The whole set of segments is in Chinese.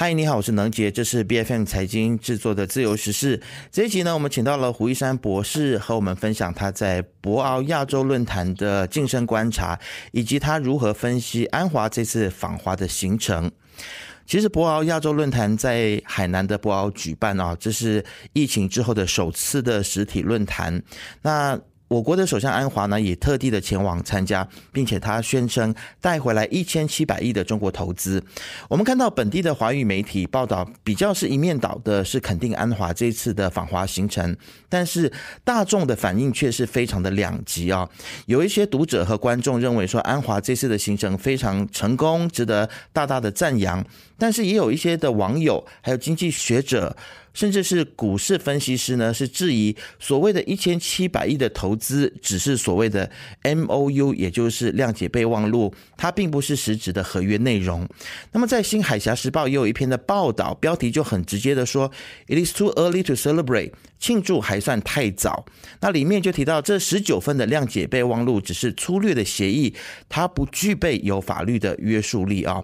嗨，你好，我是能杰，这是 B F M 财经制作的自由时事。这一集呢，我们请到了胡一山博士和我们分享他在博鳌亚洲论坛的近身观察，以及他如何分析安华这次访华的行程。其实博鳌亚洲论坛在海南的博鳌举办啊，这是疫情之后的首次的实体论坛。那我国的首相安华呢也特地的前往参加，并且他宣称带回来一千七百亿的中国投资。我们看到本地的华语媒体报道比较是一面倒的，是肯定安华这次的访华行程，但是大众的反应却是非常的两极啊。有一些读者和观众认为说安华这次的行程非常成功，值得大大的赞扬，但是也有一些的网友还有经济学者。甚至是股市分析师呢，是质疑所谓的一千七百亿的投资只是所谓的 M O U，也就是谅解备忘录，它并不是实质的合约内容。那么在《新海峡时报》也有一篇的报道，标题就很直接的说：“It is too early to celebrate。”庆祝还算太早，那里面就提到这十九份的谅解备忘录只是粗略的协议，它不具备有法律的约束力啊。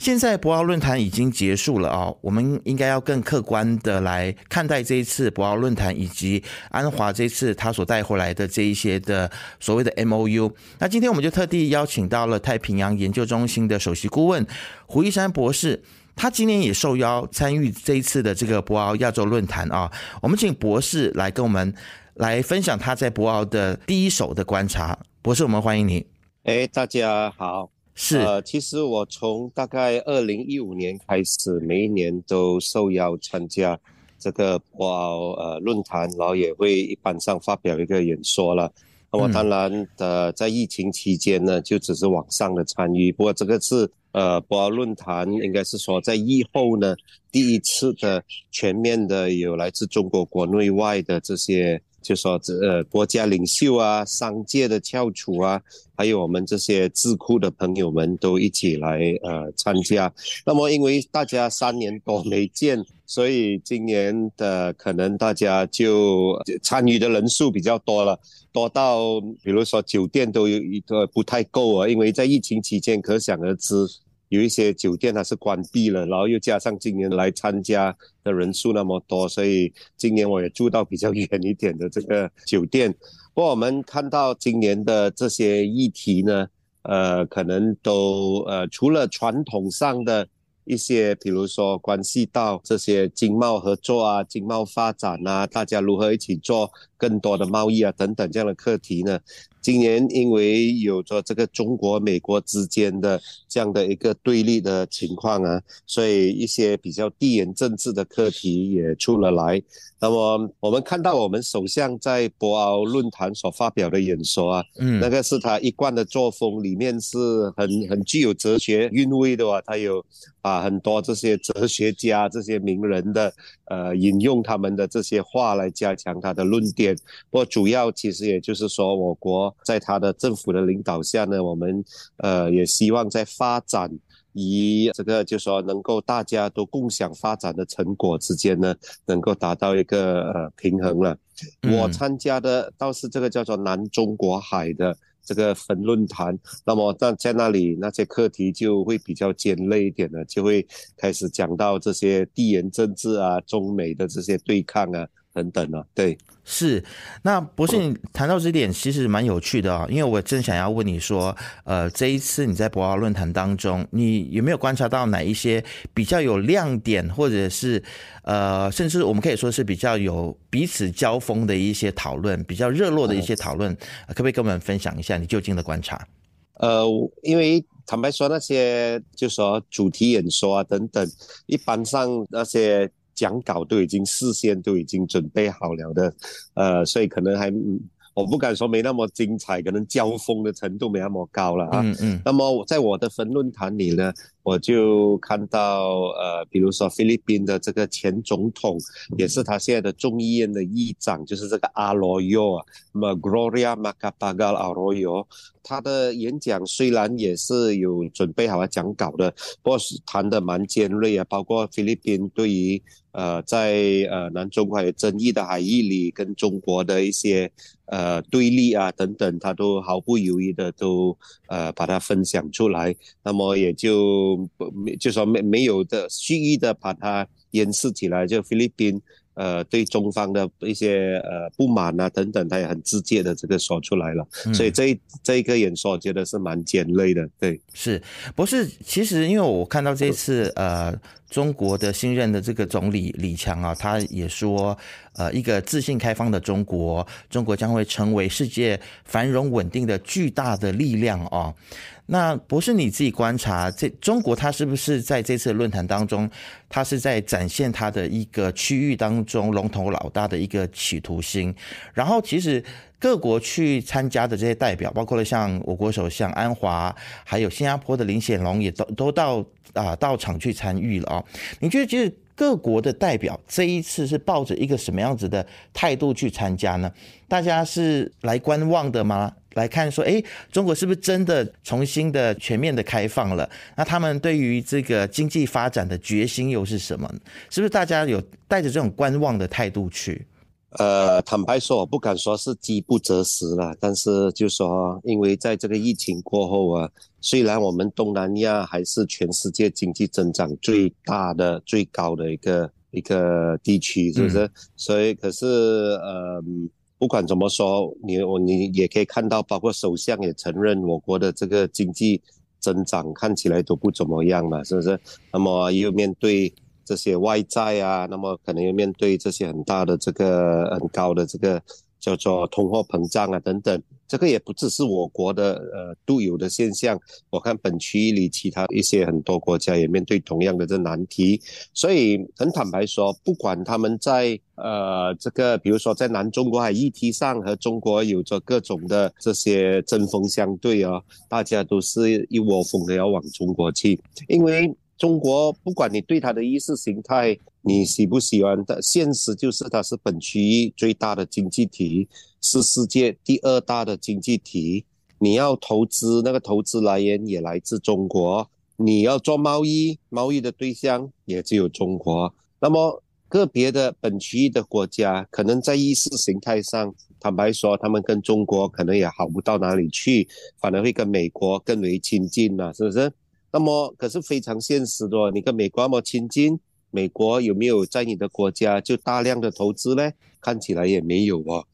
现在博鳌论坛已经结束了啊，我们应该要更客观的来看待这一次博鳌论坛以及安华这次他所带回来的这一些的所谓的 M O U。那今天我们就特地邀请到了太平洋研究中心的首席顾问胡一山博士。他今年也受邀参与这一次的这个博鳌亚洲论坛啊，我们请博士来跟我们来分享他在博鳌的第一手的观察。博士，我们欢迎你。哎，大家好，是。呃，其实我从大概二零一五年开始，每一年都受邀参加这个博鳌呃论坛，然后也会一般上发表一个演说了。那当然的，在疫情期间呢，就只是网上的参与。不过这个是。呃，博鳌论坛应该是说在疫后呢，第一次的全面的有来自中国国内外的这些，就说这呃国家领袖啊，商界的翘楚啊，还有我们这些智库的朋友们都一起来呃参加。那么因为大家三年多没见，所以今年的可能大家就参与的人数比较多了，多到比如说酒店都有一个不太够啊，因为在疫情期间可想而知。有一些酒店它是关闭了，然后又加上今年来参加的人数那么多，所以今年我也住到比较远一点的这个酒店。不过我们看到今年的这些议题呢，呃，可能都呃，除了传统上的，一些比如说关系到这些经贸合作啊、经贸发展啊，大家如何一起做更多的贸易啊等等这样的课题呢？今年因为有着这个中国美国之间的这样的一个对立的情况啊，所以一些比较地缘政治的课题也出了来。那么我们看到我们首相在博鳌论坛所发表的演说啊，嗯，那个是他一贯的作风，里面是很很具有哲学韵味的哇。他有啊很多这些哲学家、这些名人的呃引用他们的这些话来加强他的论点。不过主要其实也就是说我国。在他的政府的领导下呢，我们呃也希望在发展以这个就说能够大家都共享发展的成果之间呢，能够达到一个呃平衡了。我参加的倒是这个叫做南中国海的这个分论坛，那么那在那里那些课题就会比较尖锐一点了，就会开始讲到这些地缘政治啊、中美的这些对抗啊。等等的，对，是。那博士，你谈到这点其实蛮有趣的啊，因为我正想要问你说，呃，这一次你在博鳌论坛当中，你有没有观察到哪一些比较有亮点，或者是呃，甚至我们可以说是比较有彼此交锋的一些讨论，比较热络的一些讨论，可不可以跟我们分享一下你就近的观察？呃，因为坦白说，那些就是说主题演说等等，一般上那些。讲稿都已经事先都已经准备好了的，呃，所以可能还我不敢说没那么精彩，可能交锋的程度没那么高了啊。嗯嗯。那么我在我的分论坛里呢。我就看到，呃，比如说菲律宾的这个前总统，也是他现在的众议院的议长，就是这个阿罗约，那么 Gloria Macapagal Arroyo，他的演讲虽然也是有准备好了讲稿的，过是谈的蛮尖锐啊，包括菲律宾对于呃在呃南中国有争议的海域里跟中国的一些呃对立啊等等，他都毫不犹豫的都呃把它分享出来，那么也就。不没就说没没有的，蓄意的把它掩饰起来，就菲律宾呃对中方的一些呃不满啊等等，他也很直接的这个说出来了。所以这这一个演说，我觉得是蛮尖锐的。对，是，不是？其实因为我看到这次呃中国的新任的这个总理李强啊，他也说呃一个自信开放的中国，中国将会成为世界繁荣稳定的巨大的力量啊。那博士，你自己观察，这中国它是不是在这次论坛当中，它是在展现它的一个区域当中龙头老大的一个企图心？然后，其实各国去参加的这些代表，包括了像我国首相安华，还有新加坡的林显龙，也都都到啊到场去参与了啊。你觉得，其实各国的代表这一次是抱着一个什么样子的态度去参加呢？大家是来观望的吗？来看说，哎，中国是不是真的重新的全面的开放了？那他们对于这个经济发展的决心又是什么？是不是大家有带着这种观望的态度去？呃，坦白说，我不敢说是饥不择食了，但是就说，因为在这个疫情过后啊，虽然我们东南亚还是全世界经济增长最大的、最高的一个一个地区，是不是？所以可是，嗯。不管怎么说，你我你也可以看到，包括首相也承认，我国的这个经济增长看起来都不怎么样嘛，是不是？那么又面对这些外债啊，那么可能又面对这些很大的这个很高的这个叫做通货膨胀啊等等，这个也不只是我国的呃独有的现象。我看本区域里其他一些很多国家也面对同样的这难题，所以很坦白说，不管他们在。呃，这个比如说在南中国海议题上和中国有着各种的这些针锋相对啊，大家都是一窝蜂的要往中国去，因为中国不管你对它的意识形态你喜不喜欢，它现实就是它是本区域最大的经济体，是世界第二大的经济体，你要投资那个投资来源也来自中国，你要做贸易，贸易的对象也只有中国，那么。个别的本区域的国家，可能在意识形态上，坦白说，他们跟中国可能也好不到哪里去，反而会跟美国更为亲近了，是不是？那么，可是非常现实的，你跟美国那么亲近，美国有没有在你的国家就大量的投资呢？看起来也没有哦。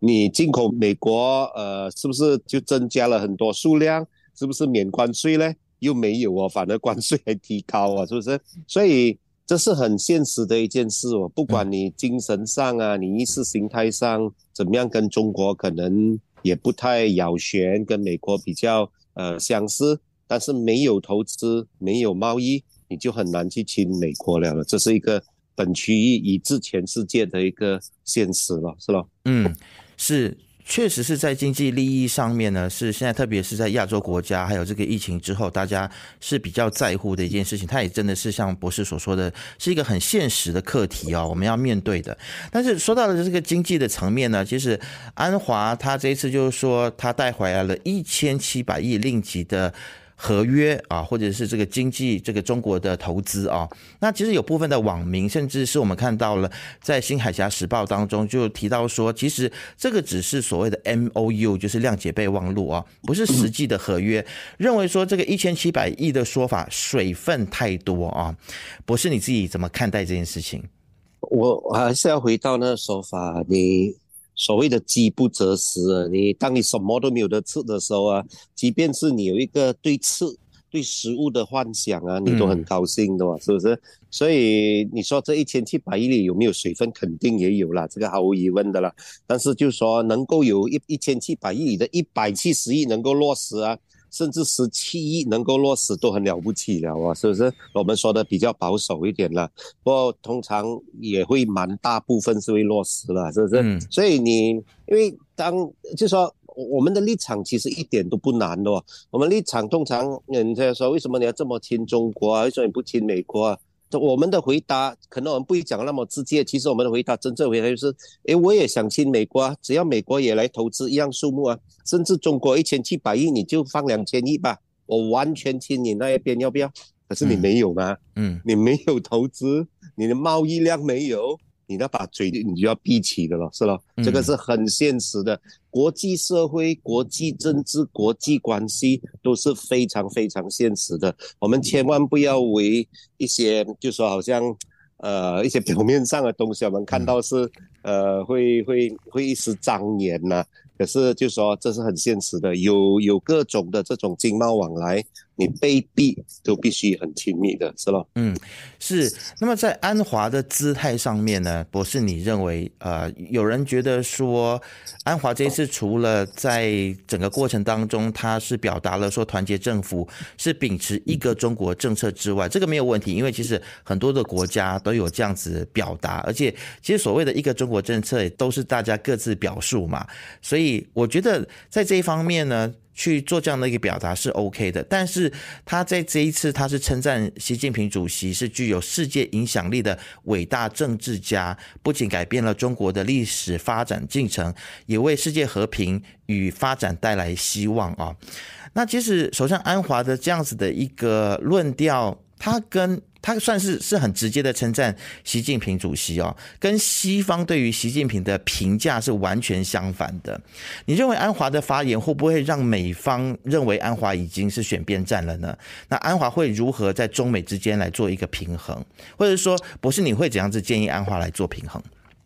你进口美国，呃，是不是就增加了很多数量？是不是免关税呢？又没有哦，反而关税还提高啊，是不是？所以。这是很现实的一件事哦，不管你精神上啊，你意识形态上怎么样，跟中国可能也不太咬弦，跟美国比较呃相似，但是没有投资，没有贸易，你就很难去亲美国了了，这是一个本区域以至全世界的一个现实了，是吧？嗯，是。确实是在经济利益上面呢，是现在特别是在亚洲国家，还有这个疫情之后，大家是比较在乎的一件事情。它也真的是像博士所说的，是一个很现实的课题啊，我们要面对的。但是说到了这个经济的层面呢，其实安华他这一次就是说，他带回来了一千七百亿令吉的。合约啊，或者是这个经济这个中国的投资啊，那其实有部分的网民，甚至是我们看到了在《新海峡时报》当中就提到说，其实这个只是所谓的 M O U，就是谅解备忘录啊，不是实际的合约。认为说这个一千七百亿的说法水分太多啊，博士你自己怎么看待这件事情？我还是要回到那个说法，你。所谓的饥不择食，啊。你当你什么都没有得吃的时候啊，即便是你有一个对吃、对食物的幻想啊，你都很高兴的，是不是？所以你说这一千七百亿里有没有水分，肯定也有了，这个毫无疑问的了。但是就说能够有一一千七百亿的一百七十亿能够落实啊。甚至十七亿能够落实都很了不起了啊！是不是？我们说的比较保守一点了，不过通常也会蛮大部分是会落实了，是不是？嗯。所以你因为当就说我们的立场其实一点都不难的哦。我们立场通常人家说为什么你要这么亲中国啊？么你不亲美国啊？我们的回答可能我们不会讲那么直接，其实我们的回答真正回答就是：诶，我也想亲美国啊，只要美国也来投资一样数目啊，甚至中国一千七百亿，你就放两千亿吧，我完全亲你那一边，要不要？可是你没有吗？嗯，你没有投资，你的贸易量没有。你那把嘴你就要闭起的了，是了，这个是很现实的，国际社会、国际政治、国际关系都是非常非常现实的。我们千万不要为一些就说好像，呃，一些表面上的东西，我们看到是呃会会会一时张眼呐，可是就说这是很现实的，有有各种的这种经贸往来。你卑鄙都必须很亲密的是吧？嗯，是。那么在安华的姿态上面呢，博士，你认为呃，有人觉得说安华这一次除了在整个过程当中，他是表达了说团结政府是秉持一个中国政策之外，这个没有问题，因为其实很多的国家都有这样子表达，而且其实所谓的一个中国政策都是大家各自表述嘛，所以我觉得在这一方面呢。去做这样的一个表达是 O K 的，但是他在这一次他是称赞习近平主席是具有世界影响力的伟大政治家，不仅改变了中国的历史发展进程，也为世界和平与发展带来希望啊。那其实首相安华的这样子的一个论调，他跟。他算是是很直接的称赞习近平主席哦，跟西方对于习近平的评价是完全相反的。你认为安华的发言会不会让美方认为安华已经是选边站了呢？那安华会如何在中美之间来做一个平衡，或者说，博士你会怎样子建议安华来做平衡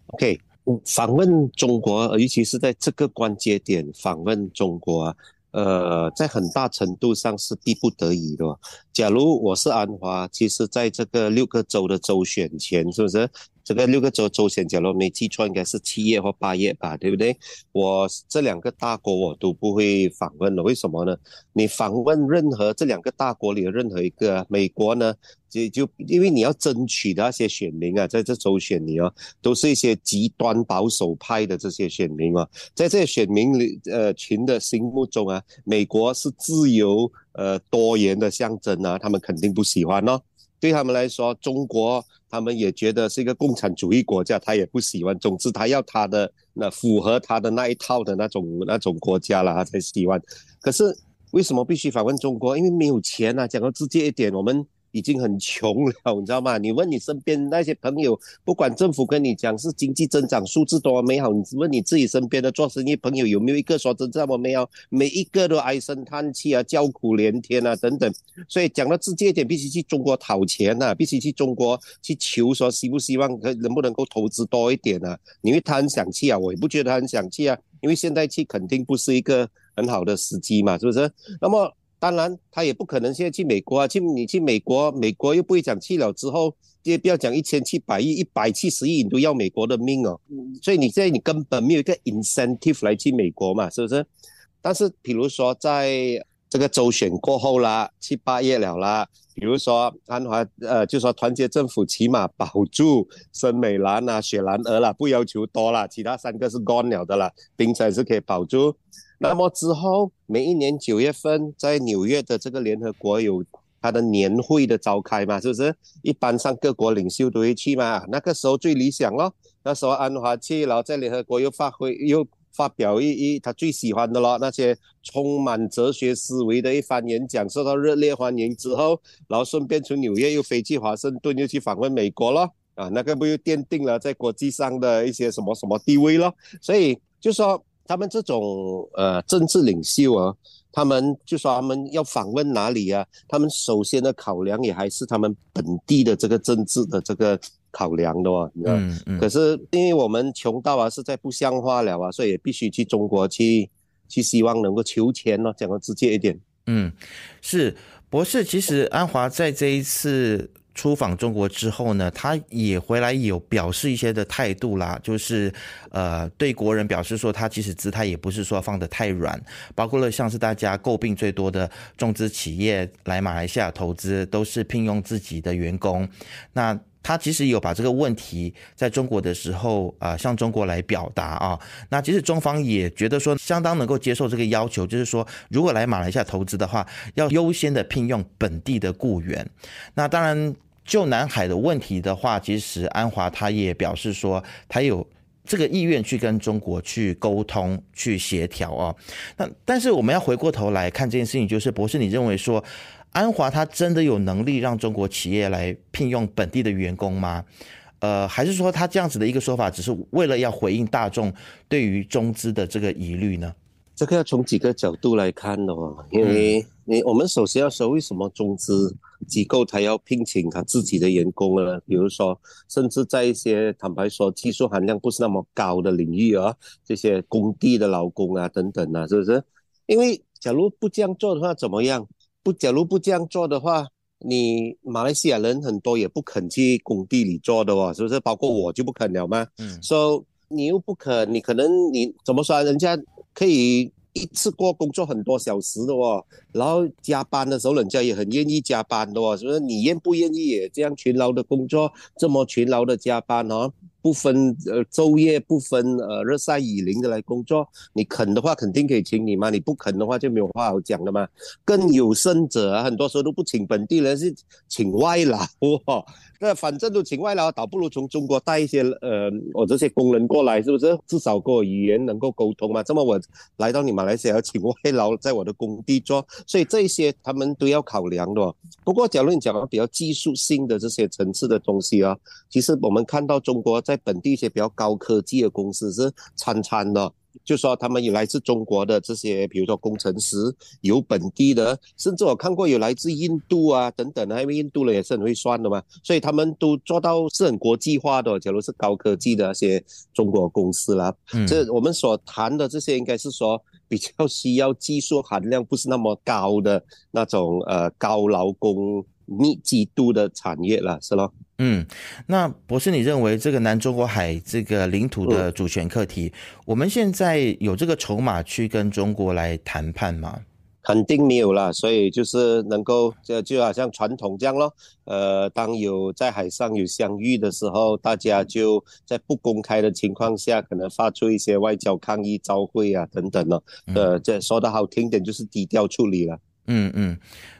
？O.K. 访问中国，尤其是在这个关节点访问中国。呃，在很大程度上是逼不得已的。假如我是安华，其实在这个六个州的州选前，是不是？这个六个州州选，假如没记错，应该是七月或八月吧，对不对？我这两个大国我都不会访问了，为什么呢？你访问任何这两个大国里的任何一个，美国呢，就就因为你要争取的那些选民啊，在这周选你啊，都是一些极端保守派的这些选民啊，在这些选民里呃群的心目中啊，美国是自由呃多元的象征啊，他们肯定不喜欢哦。对他们来说，中国他们也觉得是一个共产主义国家，他也不喜欢。总之，他要他的那符合他的那一套的那种那种国家了，他才喜欢。可是为什么必须访问中国？因为没有钱啊！讲个直接一点，我们。已经很穷了，你知道吗？你问你身边那些朋友，不管政府跟你讲是经济增长、数字多美好，你问你自己身边的做生意朋友有没有一个说真这么美好，每一个都唉声叹气啊，叫苦连天啊，等等。所以讲到直接一点，必须去中国讨钱啊，必须去中国去求说希不希望可能不能够投资多一点啊？因为他很想去啊，我也不觉得他很想去啊，因为现在去肯定不是一个很好的时机嘛，是不是？那么。当然，他也不可能现在去美国啊！去你去美国，美国又不会讲去了之后，也不要讲一千七百亿、一百七十亿，你都要美国的命哦。所以你现在你根本没有一个 incentive 来去美国嘛，是不是？但是比如说在。这个周选过后啦，七八月了啦，比如说安华，呃，就说团结政府起码保住森美兰啊、雪兰莪啦，不要求多啦，其他三个是干了的啦，冰城是可以保住。那么之后每一年九月份在纽约的这个联合国有他的年会的召开嘛，是不是？一般上各国领袖都会去嘛。那个时候最理想咯，那时候安华去了，在联合国又发挥又。发表一一他最喜欢的咯，那些充满哲学思维的一番演讲受到热烈欢迎之后，然后顺便从纽约又飞去华盛顿，又去访问美国咯，啊，那个不又奠定了在国际上的一些什么什么地位咯？所以就说他们这种呃政治领袖啊，他们就说他们要访问哪里啊？他们首先的考量也还是他们本地的这个政治的这个。考量的哦。嗯嗯，可是因为我们穷到啊，实在不像花了啊，所以也必须去中国去，去希望能够求钱呢，讲的直接一点。嗯，是博士，其实安华在这一次出访中国之后呢，他也回来有表示一些的态度啦，就是呃对国人表示说，他其实姿态也不是说放的太软，包括了像是大家诟病最多的中资企业来马来西亚投资，都是聘用自己的员工，那。他其实有把这个问题在中国的时候，呃，向中国来表达啊。那其实中方也觉得说相当能够接受这个要求，就是说如果来马来西亚投资的话，要优先的聘用本地的雇员。那当然，就南海的问题的话，其实安华他也表示说，他有这个意愿去跟中国去沟通、去协调啊。那但是我们要回过头来看这件事情，就是博士，你认为说？安华他真的有能力让中国企业来聘用本地的员工吗？呃，还是说他这样子的一个说法只是为了要回应大众对于中资的这个疑虑呢？这个要从几个角度来看的哦，因为你我们首先要说，为什么中资机构他要聘请他自己的员工呢？比如说，甚至在一些坦白说技术含量不是那么高的领域啊，这些工地的劳工啊等等啊，是不是？因为假如不这样做的话，怎么样？不，假如不这样做的话，你马来西亚人很多也不肯去工地里做的哦，是不是？包括我就不肯了吗？嗯，So 你又不肯，你可能你怎么说？人家可以一次过工作很多小时的哦，然后加班的时候人家也很愿意加班的哦，是不是？你愿不愿意也这样勤劳的工作，这么勤劳的加班哦？不分呃昼夜，不分呃热晒雨淋的来工作。你肯的话，肯定可以请你嘛；你不肯的话，就没有话好讲的嘛。更有甚者，很多时候都不请本地人，是请外劳。那反正都请外劳，倒不如从中国带一些呃，我这些工人过来，是不是？至少跟我语言能够沟通嘛。这么我来到你马来西亚，请外劳在我的工地做，所以这些他们都要考量的。不过，假如你讲到比较技术性的这些层次的东西啊，其实我们看到中国在本地一些比较高科技的公司是参参的。就说他们有来自中国的这些，比如说工程师，有本地的，甚至我看过有来自印度啊等等啊，因为印度人也是很会算的嘛，所以他们都做到是很国际化的。假如是高科技的那些中国公司啦，这我们所谈的这些应该是说比较需要技术含量不是那么高的那种呃高劳工密集度的产业了，是咯？嗯，那博士，你认为这个南中国海这个领土的主权课题，我们现在有这个筹码去跟中国来谈判吗？肯定没有了，所以就是能够，这就好像传统这样咯。呃，当有在海上有相遇的时候，大家就在不公开的情况下，可能发出一些外交抗议、召会啊等等了。呃，这说的好听点就是低调处理了。嗯嗯，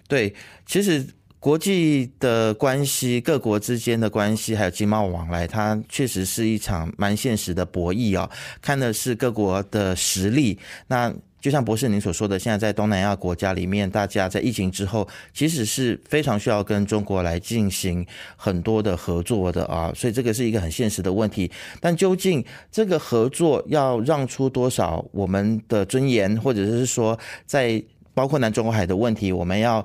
对，其实。国际的关系，各国之间的关系，还有经贸往来，它确实是一场蛮现实的博弈哦。看的是各国的实力。那就像博士您所说的，现在在东南亚国家里面，大家在疫情之后，其实是非常需要跟中国来进行很多的合作的啊。所以这个是一个很现实的问题。但究竟这个合作要让出多少我们的尊严，或者是说，在包括南中国海的问题，我们要。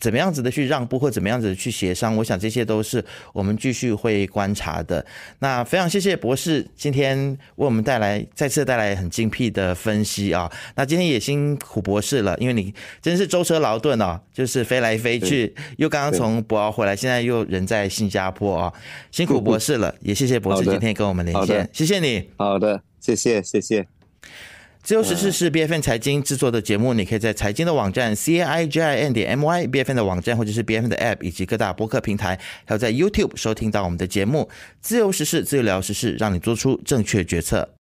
怎么样子的去让步或怎么样子的去协商？我想这些都是我们继续会观察的。那非常谢谢博士今天为我们带来再次带来很精辟的分析啊！那今天也辛苦博士了，因为你真是舟车劳顿哦，就是飞来飞去，又刚刚从博鳌回来，现在又人在新加坡啊，辛苦博士了，也谢谢博士今天跟我们连线，谢谢你。好的，谢谢，谢谢。自由时事是 B F N 财经制作的节目，你可以在财经的网站 c i g i n 点 m y B F N 的网站，或者是 B F N 的 App，以及各大播客平台，还有在 YouTube 收听到我们的节目。自由时事，自由聊时事，让你做出正确决策。